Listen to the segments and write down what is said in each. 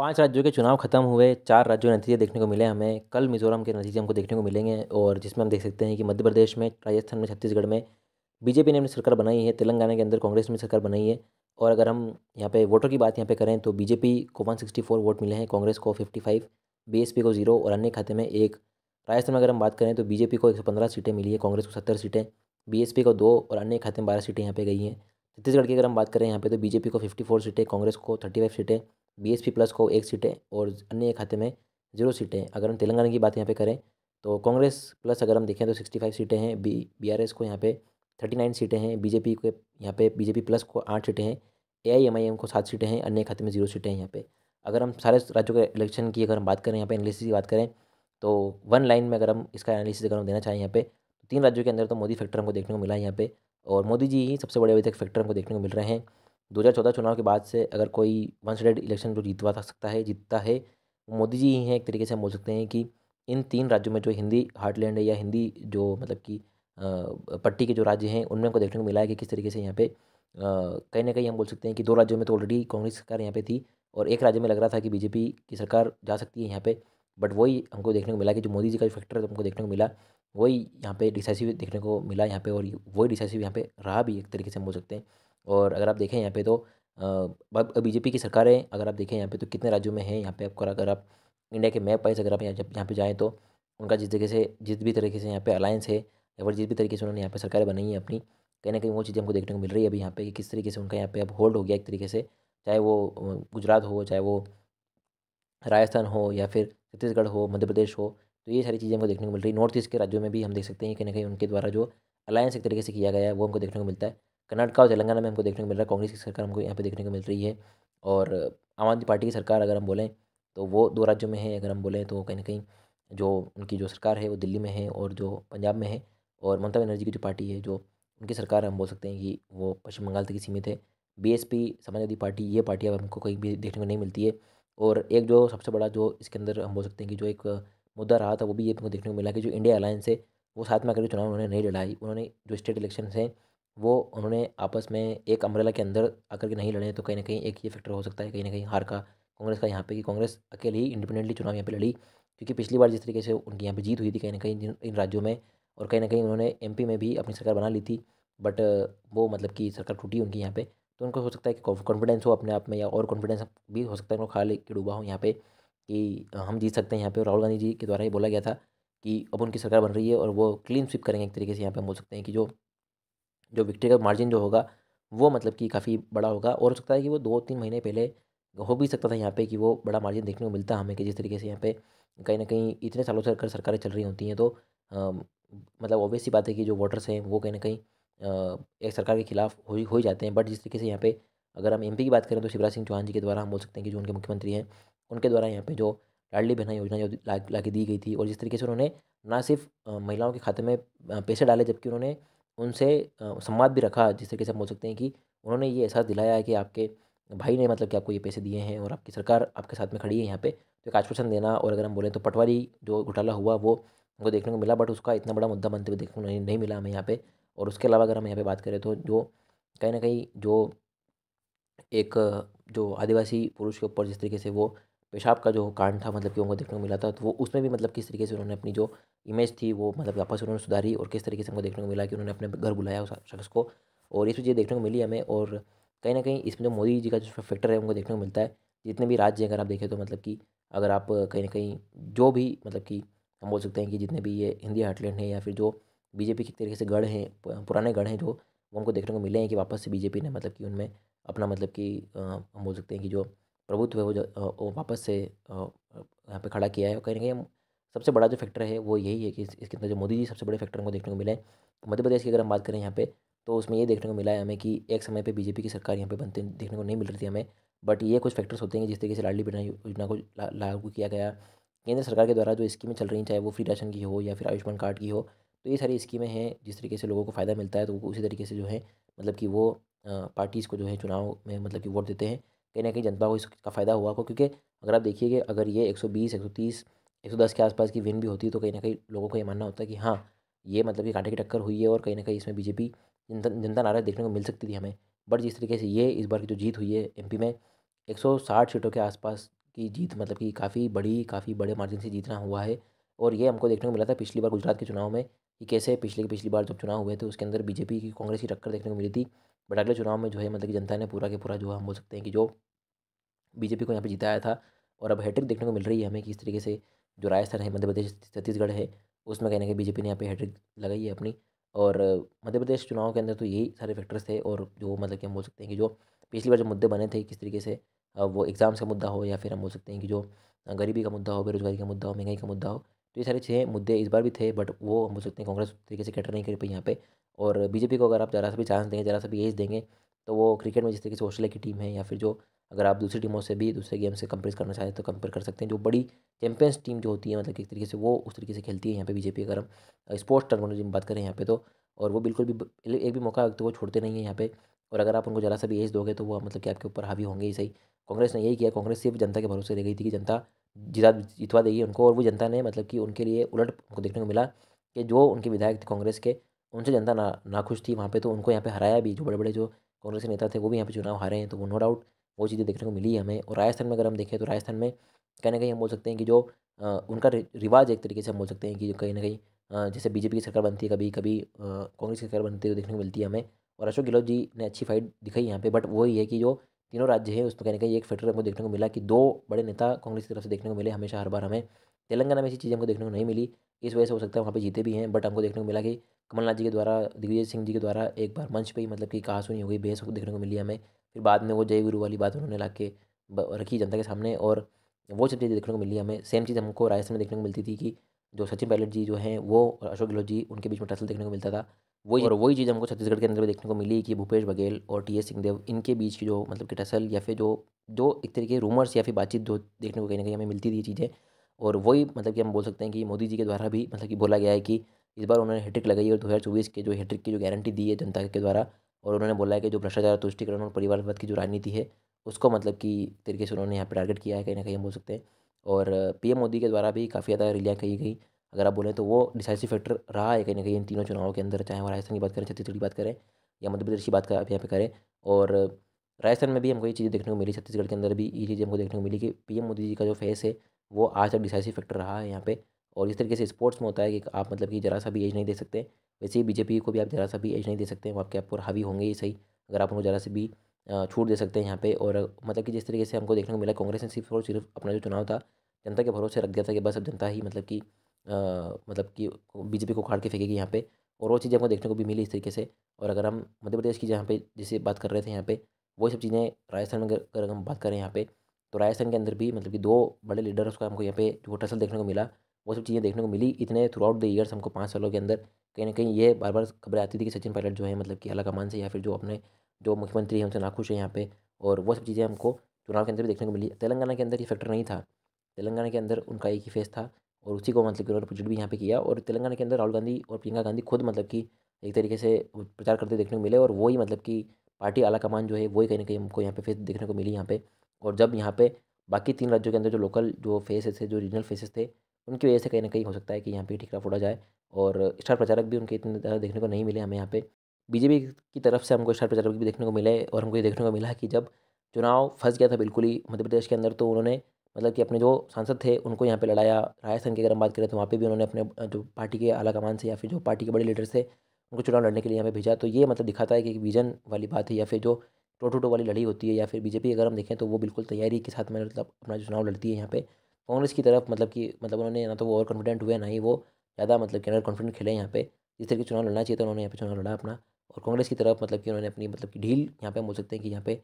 पांच राज्यों के चुनाव खत्म हुए चार राज्यों के नतीजे देखने को मिले हमें कल मिजोरम के नतीजे हमको देखने को मिलेंगे और जिसमें हम देख सकते हैं कि मध्य प्रदेश में राजस्थान में छत्तीसगढ़ में बीजेपी ने अपनी सरकार बनाई है तेलंगाना के अंदर कांग्रेस ने सरकार बनाई है और अगर हम यहाँ पे वोटों की बात यहाँ पे करें तो बीजेपी को वन वोट मिले हैं कांग्रेस को फिफ्टी फाइव को जीरो और अन्य खाते में एक राजस्थान में अगर हम बात करें तो बीजेपी को एक सीटें मिली है कांग्रेस को सत्तर सीटें बी को दो और अन्य खाते में बारह सीटें यहाँ पर गई हैं छत्तीसगढ़ की अगर हम बात करें यहाँ पर तो बीजेपी को फिफ्टी सीटें कांग्रेस को थर्टी सीटें बीएसपी प्लस को एक सीटें और अन्य खाते में जीरो सीटें अगर हम तेलंगाना की बात यहाँ पे करें तो कांग्रेस प्लस अगर हम देखें तो सिक्सटी फाइव सीटें हैं बी बीआरएस को यहाँ पे थर्टी नाइन सीटें हैं बीजेपी के यहाँ पे बीजेपी प्लस को आठ सीटें हैं एआईएमआईएम को सात सीटें हैं अन्य खाते में जीरो सीटें हैं यहाँ पे अगर हम सारे राज्यों के इलेक्शन की अगर हम बात करें यहाँ पर एनालिसिस की बात करें तो वन लाइन में अगर हम इसका एनालिसिस अगर हम देना चाहें यहाँ पे तो तीन राज्यों के अंदर तो मोदी फैक्टर हमको देखने को मिला है यहाँ पे और मोदी जी ही सबसे बड़े अभी तक फैक्टर हमको देखने को मिल रहे हैं चौदह चुनाव के बाद से अगर कोई वन साइड इलेक्शन जो जीतवा था सकता है जीतता है मोदी जी ही हैं एक तरीके से हम बोल सकते हैं कि इन तीन राज्यों में जो हिंदी हार्टलैंड है या हिंदी जो मतलब कि पट्टी के जो राज्य हैं उनमें हमको देखने को मिला है कि किस तरीके से यहाँ पे कहीं ना कहीं हम बोल सकते हैं कि दो राज्यों में तो ऑलरेडी कांग्रेस सरकार यहाँ पे थी और एक राज्य में लग रहा था कि बीजेपी की सरकार जा सकती है यहाँ पे बट वही हमको देखने को मिला कि जो मोदी जी का जो फैक्टर है हमको देखने को मिला वही यहाँ पे डिसाइसिव देखने को मिला यहाँ पे और वही डिसाइसिव यहाँ पे रहा भी एक तरीके से हम बोल सकते हैं और अगर आप देखें यहाँ पे तो बीजेपी की सरकारें अगर आप देखें यहाँ पे तो कितने राज्यों में हैं यहाँ पे आपको अगर आप इंडिया के मैप वाइज अगर आप यहाँ पे जाएँ तो उनका जिस तरीके से जिस भी तरीके से यहाँ पे अलायंस है या फिर जिस भी तरीके से उन्होंने यहाँ पर सरकारें बनाई हैं अपनी कहीं ना कहीं वो चीज़ें हमको देखने को मिल रही है अभी यहाँ पे कि किस तरीके से उनका यहाँ पे अब होल्ड हो गया एक तरीके से चाहे वो गुजरात हो चाहे वो राजस्थान हो या फिर छत्तीसगढ़ हो मध्य प्रदेश हो तो ये सारी चीज़ें हमको देखने को मिल रही है नॉर्थ ईस्ट के राज्यों में भी हम देख सकते हैं कहीं ना कहीं उनके द्वारा जो अलायंस एक तरीके से किया गया है वो हमको देखने को मिलता है कर्नाटका और तेलंगाना में हमको देखने को मिल रहा है कांग्रेस की सरकार हमको यहाँ पे देखने को मिल रही है और आम आदमी पार्टी की सरकार अगर हम बोलें तो वो दो राज्यों में है अगर हम बोलें तो कहीं ना कहीं जो उनकी जो सरकार है वो दिल्ली में है और जो पंजाब में है और ममता बनर्जी की जो पार्टी है जो उनकी सरकार हम बोल सकते हैं कि वो पश्चिम बंगाल तक ही सीमित है बीएसपी समाजवादी पार्टी ये पार्टी अब हमको कहीं भी देखने को नहीं मिलती है और एक जो सबसे बड़ा जो इसके अंदर हम बोल सकते हैं कि जो एक मुद्दा रहा था वो भी ये हमको देखने को मिला कि जो इंडिया अलायंस है वो साथ में आकर चुनाव उन्होंने नहीं लड़ाई उन्होंने जो स्टेट इलेक्शन हैं वो उन्होंने आपस में एक अम्ब्रेला के अंदर आकर के नहीं लड़े तो कहीं ना कहीं एक ये फैक्टर हो सकता है कहीं ना कहीं हार का कांग्रेस का यहाँ पे कि कांग्रेस अकेले ही इंडिपेंडेंटली चुनाव यहाँ पे लड़ी क्योंकि पिछली बार जिस तरीके से उनकी यहाँ पे जीत हुई थी कहीं ना कहीं इन राज्यों में और कहीं ना कहीं उन्होंने एम में भी अपनी सरकार बना ली थी बट वो मतलब कि सरकार टूटी उनकी यहाँ पर तो उनको हो सकता है कि कॉन्फिडेंस हो अपने आप में या और कॉन्फिडेंस भी हो सकता है उनको खा ले के डूबा हो यहाँ पे कि हम जीत सकते हैं यहाँ पर राहुल गांधी जी के द्वारा ही बोला गया था कि अब उनकी सरकार बन रही है और वो क्लीन स्वीप करेंगे एक तरीके से यहाँ पे हम बोल सकते हैं कि जो जो विक्ट्री का मार्जिन जो होगा वो मतलब कि काफ़ी बड़ा होगा और हो सकता है कि वो दो तीन महीने पहले हो भी सकता था यहाँ पे कि वो बड़ा मार्जिन देखने को मिलता हमें कि जिस तरीके से यहाँ पे कहीं ना कहीं इतने सालों से अगर सरकारें चल रही होती हैं तो आ, मतलब ओबियस सी बात है कि जो वोटर्स हैं वो कहीं ना कहीं एक सरकार के खिलाफ हो ही हो ही जाते हैं बट जिस तरीके से यहाँ पे अगर हम एम की बात करें तो शिवराज सिंह चौहान जी के द्वारा हम बोल सकते हैं कि जो उनके मुख्यमंत्री हैं उनके द्वारा यहाँ पे जो लाडली बहना योजना जो ला के दी गई थी और जिस तरीके से उन्होंने ना सिर्फ महिलाओं के खाते में पैसे डाले जबकि उन्होंने उनसे संवाद भी रखा जिस तरीके से हम बोल सकते हैं कि उन्होंने ये एहसास दिलाया है कि आपके भाई ने मतलब कि आपको ये पैसे दिए हैं और आपकी सरकार आपके साथ में खड़ी है यहाँ पे तो एक आश्वासन देना और अगर हम बोलें तो पटवारी जो घोटाला हुआ वो हमको देखने को मिला बट उसका इतना बड़ा मुद्दा बनते हुए देखने को नहीं, नहीं मिला हमें यहाँ पे और उसके अलावा अगर हम यहाँ पे बात करें तो जो कहीं ना कहीं जो एक जो आदिवासी पुरुष के ऊपर जिस तरीके से वो पेशाब तो का जो कांड था मतलब कि उनको देखने को मिला था तो वो उसमें भी मतलब किस तरीके से उन्होंने अपनी जो इमेज थी वो मतलब वापस उन्होंने सुधारी और किस तरीके से उनको देखने को मिला कि उन्होंने अपने घर बुलाया उस शख्स को और ये चीज़ें देखने को मिली हमें और कहीं ना कहीं इसमें जो मोदी जी का जो फैक्टर है उनको देखने को मिलता है जितने भी राज्य अगर आप देखें तो मतलब कि अगर आप कहीं ना कहीं जो भी मतलब कि हम बोल सकते हैं कि जितने भी ये हिंदी हार्टलैंड हैं या फिर जो बीजेपी के तरीके से गढ़ हैं पुराने गढ़ हैं जो वो हमको देखने को मिले हैं कि वापस से बीजेपी ने मतलब कि उनमें अपना मतलब कि हम बोल सकते हैं कि जो प्रभुत्व है वो वो वापस से यहाँ पे खड़ा किया है और कहेंगे सबसे बड़ा जो फैक्टर है वो यही है कि इसके अंदर जो मोदी जी सबसे बड़े फैक्टर हमको देखने को मिले हैं मध्य प्रदेश की अगर हम बात करें यहाँ पे तो उसमें ये देखने को मिला है हमें कि एक समय पे बीजेपी की सरकार यहाँ पे बनते देखने को नहीं मिल रही थी हमें बट ये कुछ फैक्टर्स होते हैं जिस तरीके से लाडली बेटा योजना को लागू किया गया केंद्र सरकार के द्वारा जो स्कीमें चल रही चाहे वो फ्री राशन की हो या फिर आयुष्मान कार्ड की हो तो ये सारी स्कीमें हैं जिस तरीके से लोगों को फ़ायदा मिलता है तो उसी तरीके से जो है मतलब कि वो पार्टीज़ को जो है चुनाव में मतलब कि वोट देते हैं कहीं ना कहीं जनता को इसका फ़ायदा हुआ होगा क्योंकि अगर आप देखिए कि अगर ये एक सौ बीस एक सौ तीस एक सौ दस के आसपास की विन भी होती है तो कहीं ना कहीं लोगों को ये मानना होता है कि हाँ ये मतलब कि कांटे की टक्कर हुई है और कहीं ना कहीं इसमें बीजेपी जनता जनता नाराज़ देखने को मिल सकती थी हमें बट जिस तरीके से ये इस बार की जो जीत हुई है एमपी में 160 सीटों के आसपास की जीत मतलब कि काफ़ी बड़ी काफ़ी बड़े मार्जिन से जीतना हुआ है और ये हमको देखने को मिला था पिछली बार गुजरात के चुनाव में कि कैसे पिछले पिछली बार जब चुनाव हुए थे उसके अंदर बीजेपी की कांग्रेस की टक्कर देखने को मिली थी बट अगले चुनाव में जो है मतलब कि जनता ने पूरा के पूरा जो हम बोल सकते हैं कि जो बीजेपी को यहाँ पर जिताया था और अब हैट्रिक देखने को मिल रही है हमें कि इस तरीके से जो राजस्थान है मध्य प्रदेश छत्तीसगढ़ है उसमें कहने के बीजेपी ने यहाँ पे हैट्रिक लगाई है अपनी और मध्य प्रदेश चुनाव के अंदर तो यही सारे फैक्टर्स थे और जो मतलब कि हम बोल सकते हैं कि जो पिछली बार जो मुद्दे बने थे किस तरीके से वो एग्ज़ाम्स का मुद्दा हो या फिर हम बोल सकते हैं कि जो गरीबी का मुद्दा हो बेरोजगारी का मुद्दा हो महंगाई का मुद्दा हो तो ये सारे छः मुद्दे इस बार भी थे बट वो हम बोल सकते हैं कांग्रेस तरीके से कैटर नहीं कर पाई यहाँ पर और बीजेपी को अगर आप ज़रा सा भी चांस देंगे ज़रा सा भी एज देंगे तो वो क्रिकेट में जिस तरीके से ऑस्ट्रेलिया की टीम है या फिर जो अगर आप दूसरी टीमों से भी दूसरे गेम से कंपेयर करना चाहें तो कंपेयर कर सकते हैं जो बड़ी चैंपियंस टीम जो होती है मतलब एक तरीके से वो उस तरीके से खेलती है यहाँ पे बीजेपी अगर हम स्पोर्ट्स टर्मोलॉजी में बात करें यहाँ पे तो और वो बिल्कुल भी एक भी मौका तो वो छोड़ते नहीं है यहाँ पे और अगर आप उनको ज़रा सा भी एज दोगे तो वो मतलब कि आपके ऊपर हावी होंगे ही सही कांग्रेस ने यही किया कांग्रेस सिर्फ जनता के भरोसे दे गई थी कि जनता जिता जितवा देगी उनको और वो जनता ने मतलब कि उनके लिए उलट उनको देखने को मिला कि जो उनके विधायक थे कांग्रेस के उनसे जनता ना नाखुश थी वहाँ पे तो उनको यहाँ पे हराया भी जो बड़े बड़े जो कांग्रेस के नेता थे वो भी यहाँ पे चुनाव हारे हैं तो वो नो डाउट वो चीज़ें देखने को मिली है हमें और राजस्थान में अगर हम देखें तो राजस्थान में कहीं ना कहीं हम बोल सकते हैं कि जो आ, उनका रिवाज एक तरीके से हम बोल सकते हैं कि कहीं ना कहीं जैसे बीजेपी की सरकार बनती है कभी कभी कांग्रेस की सरकार बनती है तो देखने को मिलती है हमें और अशोक गहलोत जी ने अच्छी फाइट दिखाई यहाँ पे बट वही है कि जो तीनों राज्य हैं उसमें कहीं ना कहीं एक फेटर हमको देखने को मिला कि दो बड़े नेता कांग्रेस की तरफ से देखने को मिले हमेशा हर बार हमें तेलंगाना में ऐसी चीज़ें हमको देखने को नहीं मिली इस वजह से हो सकता है वहाँ पे जीते भी हैं बट हमको देखने को मिला कि कमलनाथ जी के द्वारा दिग्विजय सिंह जी के द्वारा एक बार मंच पर ही मतलब कि कहा सुनी हो गई बेहस देखने को मिली हमें फिर बाद में वो जय गुरु वाली बात उन्होंने ला के रखी जनता के सामने और वो सब चीज़ें देखने को मिली हमें सेम चीज़ हमको राजस्थान में देखने को मिलती थी कि जो सचिन पायलट जी जो हैं वो और अशोक गहलोत जी उनके बीच में टसल देखने को मिलता था वही और वही चीज़ हमको छत्तीसगढ़ के अंदर भी देखने को मिली कि भूपेश बघेल और टी एस सिंहदेव इनके बीच की जो मतलब कि टसल या फिर जो जो एक तरीके रूमर्स या फिर बातचीत जो देखने को कहीं ना कहीं हमें मिलती थी चीज़ें और वही मतलब कि हम बोल सकते हैं कि मोदी जी के द्वारा भी मतलब कि बोला गया है कि इस बार उन्होंने हैट्रिक लगाई और दो हज़ार चौबीस के जो हैट्रिक की जो गारंटी दी है जनता के द्वारा और उन्होंने बोला है कि जो भ्रष्टाचार तुष्टिकरण और परिवारवाद की जो राजनीति है उसको मतलब कि तरीके से उन्होंने यहाँ पर टारगेट किया है कहीं ना कहीं हम बोल सकते हैं और पीएम मोदी के द्वारा भी काफ़ी ज़्यादा रैलियाँ कही गई अगर आप बोलें तो वो डिसाइसिव फैक्टर रहा है कहीं ना कहीं इन तीनों चुनावों के अंदर चाहे वो राजस्थान की बात करें छत्तीसगढ़ की बात करें या मध्य प्रदेश की बात आप यहाँ पे करें और राजस्थान में भी हमको ये चीज़ें देखने को मिली छत्तीसगढ़ के अंदर भी ये चीज़ें हमको देखने को मिली कि पीएम मोदी जी का जो फेस है वो आज तक डिसाइसिव फैक्टर रहा है यहाँ पे और इस तरीके से स्पोर्ट्स में होता है कि आप मतलब कि जरा सा भी एज नहीं दे सकते वैसे ही बीजेपी को भी आप जरा सा भी एज नहीं दे सकते वो आपके आप पर हावी होंगे ही सही अगर आप उनको जरा सी भी छूट दे सकते हैं यहाँ पे और मतलब कि जिस तरीके से हमको देखने को मिला कांग्रेस ने सिर्फ और सिर्फ अपना जो चुनाव था जनता के भरोसे रख दिया था कि बस अब जनता ही मतलब कि मतलब कि बीजेपी को उखाड़ के फेंकेगी यहाँ पे और वो चीज़ें हमको देखने को भी मिली इस तरीके से और अगर हम मध्य प्रदेश की जहाँ पे जैसे बात कर रहे थे यहाँ पे वो सब चीज़ें राजस्थान में अगर हम बात करें यहाँ पे तो राजस्थान के अंदर भी मतलब कि दो बड़े लीडर्स का हमको यहाँ पे जो टसल देखने को मिला वो सब चीज़ें देखने को मिली इतने थ्रू आउट द ईयर्स हमको पाँच सालों के अंदर कहीं ना कहीं ये बार बार खबरें आती थी कि सचिन पायलट जो है मतलब कि अला कमान से या फिर जो अपने जो मुख्यमंत्री हैं उनसे नाखुश है यहाँ पे और वो सब चीज़ें हमको चुनाव के अंदर भी देखने को मिली तेलंगाना के अंदर ये फैक्टर नहीं था तेलंगाना के अंदर उनका एक ही फेस था और उसी को मतलब कि उन्होंने प्रोजेक्ट भी यहाँ पे किया और तेलंगाना के अंदर राहुल गांधी और प्रियंका गांधी खुद मतलब कि एक तरीके से प्रचार करते देखने को मिले और वही मतलब कि पार्टी आला कमान जो है वही कहीं ना कहीं हमको यहाँ पे फेस देखने को मिली यहाँ पे और जब यहाँ पे बाकी तीन राज्यों के अंदर जो लोकल जो फेसेस थे जो रीजनल फेसेस थे उनकी वजह से कहीं ना कहीं हो सकता है कि यहाँ पे ठीकरा फोड़ा जाए और स्टार प्रचारक भी उनके इतने ज़्यादा देखने को नहीं मिले हमें यहाँ पे बीजेपी की तरफ से हमको स्टार प्रचारक भी देखने को मिले और हमको ये देखने को मिला कि जब चुनाव फंस गया था बिल्कुल ही मध्य प्रदेश के अंदर तो उन्होंने मतलब कि अपने जो सांसद थे उनको यहाँ पे लड़ाया राजस्थान की अगर हम बात करें तो वहाँ पे भी उन्होंने अपने जो पार्टी के आला कमान से या फिर जो पार्टी के बड़े लीडर से उनको चुनाव लड़ने के लिए यहाँ पे भेजा तो ये मतलब दिखाता है कि विजन वाली बात है या फिर जो टो टू टो वाली लड़ी होती है या फिर बीजेपी अगर हम देखें तो वो बिल्कुल तैयारी के साथ में मतलब अपना चुनाव लड़ती है यहाँ पे कांग्रेस की तरफ मतलब कि मतलब उन्होंने ना तो वो ओवर कॉन्फिडेंट हुए ना ही वो ज़्यादा मतलब कि अंडर कॉन्फिडेंट खेले यहाँ पे जिस तरह के चुनाव लड़ना चाहिए था उन्होंने यहाँ पे चुनाव लड़ा अपना और कांग्रेस की तरफ मतलब कि उन्होंने अपनी मतलब कि ढील यहाँ पे हम बोल सकते हैं कि यहाँ पे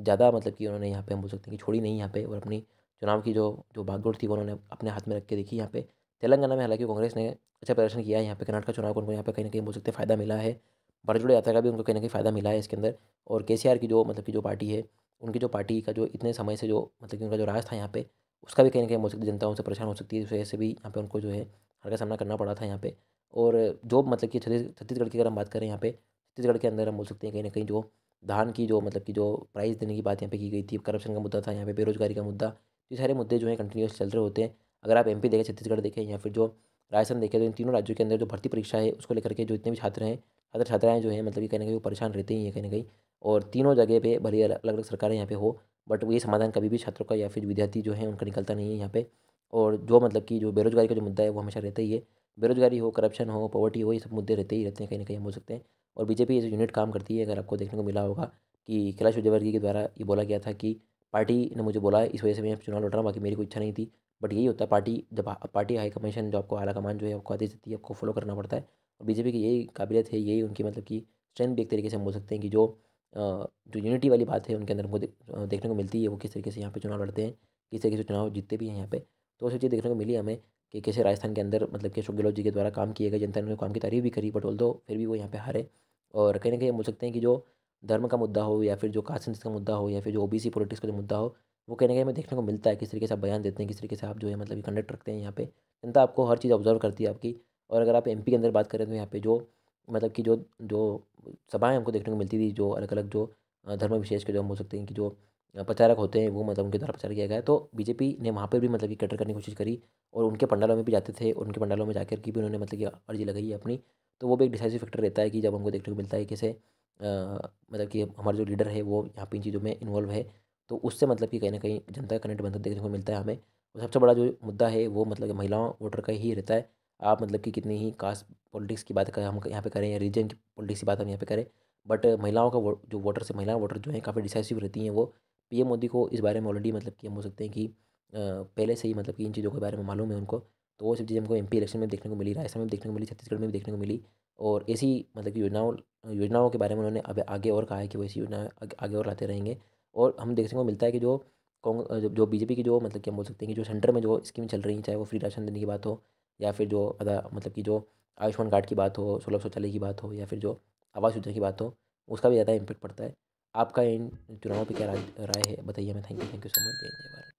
ज़्यादा मतलब कि उन्होंने यहाँ पे हम बोल सकते हैं कि छोड़ी नहीं यहाँ पे और अपनी चुनाव की जो जो भागदौड़ थी वो उन्होंने अपने हाथ में रख के देखी यहाँ पे तेलंगाना में हालांकि कांग्रेस ने अच्छा प्रदर्शन किया है यहाँ पे कर्नाटक चुनाव को उनको यहाँ पे कहीं ना कहीं बोल सकते हैं फ़ायदा मिला है बड़े यात्रा का भी उनको कहीं ना कहीं फ़ायदा मिला है इसके अंदर और के की जो मतलब की जो पार्टी है उनकी जो पार्टी का जो इतने समय से जो मतलब कि उनका जो राज था यहाँ पे उसका भी कहीं ना कहीं सकती जनता उनसे परेशान हो सकती है इस वजह से भी यहाँ पे उनको जो है हर का सामना करना पड़ा था यहाँ पे और जो मतलब कि छत्तीस छत्तीसगढ़ की अगर हम बात करें यहाँ पे छत्तीसगढ़ के अंदर हम बोल सकते हैं कहीं ना कहीं जो धान की जो मतलब की जो प्राइस देने की बात यहाँ पे की गई थी करप्शन का मुद्दा था यहाँ पे बेरोजगारी का मुद्दा तो ये सारे मुद्दे जो है कंटिन्यूस चल रहे होते हैं अगर आप एम देखें छत्तीसगढ़ देखें या फिर जो राजस्थान देखें तो इन तीनों राज्यों के अंदर जो भर्ती परीक्षा है उसको लेकर के जो इतने भी छात्र हैं छात्र छात्राएँ जो है मतलब कि कहीं ना कहीं वो परेशान रहते ही हैं कहीं ना कहीं और तीनों जगह पर भले अलग अलग सरकारें यहाँ पर हो बट ये समाधान कभी भी छात्रों का या फिर विद्यार्थी जो है उनका निकलता नहीं है यहाँ पे और जो मतलब कि जो बेरोजगारी का जो मुद्दा है वो हमेशा रहता ही है बेरोजगारी हो करप्शन हो पॉवर्टी हो ये सब मुद्दे रहते ही रहते हैं कहीं ना कहीं हम हो सकते हैं और बीजेपी ये यूनिट काम करती है अगर आपको देखने को मिला होगा कि कैलाश विजयवर्गीय के द्वारा ये बोला गया था कि पार्टी ने मुझे बोला इस वजह से मैं चुनाव लड़ रहा हूँ बाकी मेरी कोई इच्छा नहीं थी बट यही होता है पार्टी जब पार्टी हाई कमीशन जो आपको आला कमान जो है आपको आदेश देती है आपको फॉलो करना पड़ता है और बीजेपी की यही काबिलियत है यही उनकी मतलब कि स्ट्रेंथ भी एक तरीके से हम बोल सकते हैं कि जो जो यूनिटी वाली बात है उनके अंदर हमको देखने को मिलती है वो किस तरीके से यहाँ पे चुनाव लड़ते हैं किस तरीके से चुनाव जीतते भी हैं यहाँ पे तो वो सब चीज़ देखने को मिली हमें कि कैसे राजस्थान के अंदर मतलब कि अशोक गहलोत जी के द्वारा काम किए गए जनता ने काम की तारीफ भी करी बट ऑल दो फिर भी वो यहाँ पे हारे और कहीं ना कहीं हम बोल सकते हैं कि जो धर्म का मुद्दा हो या फिर जो कास्ट का मुद्दा हो या फिर जो ओबीसी पॉलिटिक्स का जो मुद्दा हो वो कहीं ना कहीं हमें देखने को मिलता है किस तरीके से आप बयान देते हैं किस तरीके से आप जो है मतलब कंडक्ट रखते हैं यहाँ पे जनता आपको हर चीज़ ऑब्जर्व करती है आपकी और अगर आप एम के अंदर बात करें तो यहाँ पर जो मतलब कि जो जो सभाएँ हमको देखने को मिलती थी जो अलग अलग जो धर्म विशेष के जो हम बोल सकते हैं कि जो प्रचारक होते हैं वो मतलब उनके द्वारा प्रचार किया गया है तो बीजेपी ने वहाँ पर भी मतलब कि कटर करने की कोशिश करी और उनके पंडालों में भी जाते थे उनके पंडालों में जाकर के भी उन्होंने मतलब कि अर्जी लगाई है अपनी तो वो भी एक डिसाइसिव फैक्टर रहता है कि जब हमको देखने को मिलता है कैसे मतलब कि हमारे जो लीडर है वो यहाँ पर इन चीज़ों में इन्वॉल्व है तो उससे मतलब कि कहीं ना कहीं जनता का कनेक्ट बनता देखने को मिलता है हमें और सबसे बड़ा जो मुद्दा है वो मतलब महिलाओं वोटर का ही रहता है आप मतलब कि कितनी ही कास्ट पॉलिटिक्स की बात करें हम यहाँ पे करें या रीजन की पॉलिटिक्स की बात हम यहाँ पे करें बट महिलाओं का वो, जो वोटर से महिला वोटर जो है काफ़ी डिसाइसिव रहती हैं वो पीएम मोदी को इस बारे में ऑलरेडी मतलब कि हम बोल सकते हैं कि पहले से ही मतलब कि इन चीज़ों के बारे में मालूम है उनको तो वो सब चीज़ें हमको एम इलेक्शन में देखने को मिली राजस्थान में देखने को मिली छत्तीसगढ़ में भी देखने को मिली और ऐसी मतलब कि योजनाओं योजनाओं के बारे में उन्होंने अब आगे और कहा है कि वो ऐसी योजना आगे और लाते रहेंगे और हम देखने को मिलता है कि जो कांग्रेस जो बीजेपी की जो मतलब कि हम बोल सकते हैं कि जो सेंटर में जो स्कीम चल रही है चाहे वो फ्री राशन देने की बात हो या फिर जो मतलब कि जो आयुष्मान कार्ड की बात हो सोलह शौचालय की बात हो या फिर जो आवास योजना की बात हो उसका भी ज़्यादा इम्पेक्ट पड़ता है आपका इन चुनावों पर क्या राय है बताइए मैं thank you thank you so much जय जय भारत